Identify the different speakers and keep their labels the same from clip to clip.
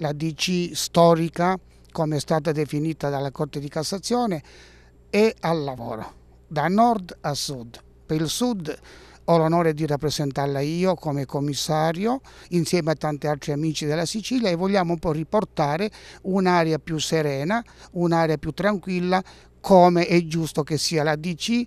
Speaker 1: la DC storica, come è stata definita dalla Corte di Cassazione, è al lavoro, da nord a sud. Per il sud ho l'onore di rappresentarla io come commissario insieme a tanti altri amici della Sicilia e vogliamo un po' riportare un'area più serena, un'area più tranquilla come è giusto che sia la DC,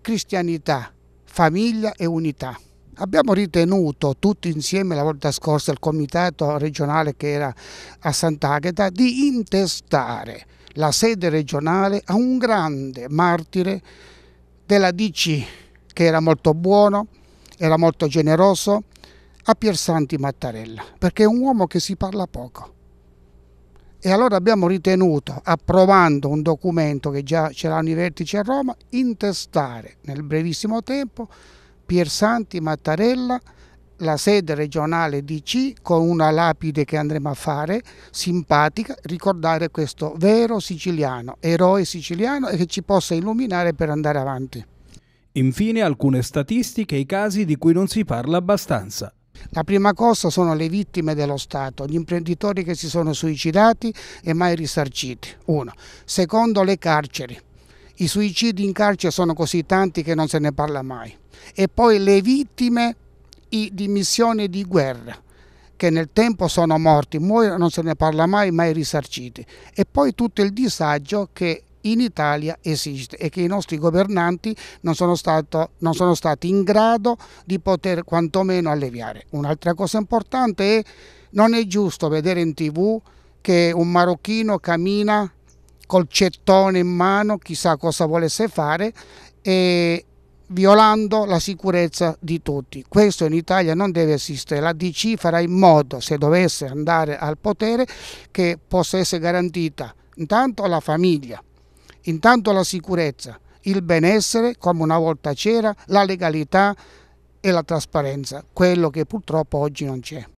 Speaker 1: cristianità, famiglia e unità. Abbiamo ritenuto tutti insieme la volta scorsa il comitato regionale che era a Sant'Agata di intestare la sede regionale a un grande martire della DC che era molto buono, era molto generoso, a Piersanti Mattarella, perché è un uomo che si parla poco. E allora abbiamo ritenuto, approvando un documento che già c'erano i vertici a Roma, intestare nel brevissimo tempo Piersanti Mattarella, la sede regionale DC con una lapide che andremo a fare, simpatica, ricordare questo vero siciliano, eroe siciliano e che ci possa illuminare per andare avanti.
Speaker 2: Infine alcune statistiche e i casi di cui non si parla abbastanza.
Speaker 1: La prima cosa sono le vittime dello Stato, gli imprenditori che si sono suicidati e mai risarciti. Uno. Secondo le carceri. I suicidi in carcere sono così tanti che non se ne parla mai. E poi le vittime di missioni di guerra che nel tempo sono morti, muoiono, non se ne parla mai, mai risarciti. E poi tutto il disagio che in Italia esiste e che i nostri governanti non sono, stato, non sono stati in grado di poter quantomeno alleviare. Un'altra cosa importante è non è giusto vedere in tv che un marocchino cammina col cettone in mano, chissà cosa volesse fare, e violando la sicurezza di tutti. Questo in Italia non deve esistere. La DC farà in modo, se dovesse andare al potere, che possa essere garantita intanto la famiglia, intanto la sicurezza, il benessere, come una volta c'era, la legalità e la trasparenza, quello che purtroppo oggi non c'è.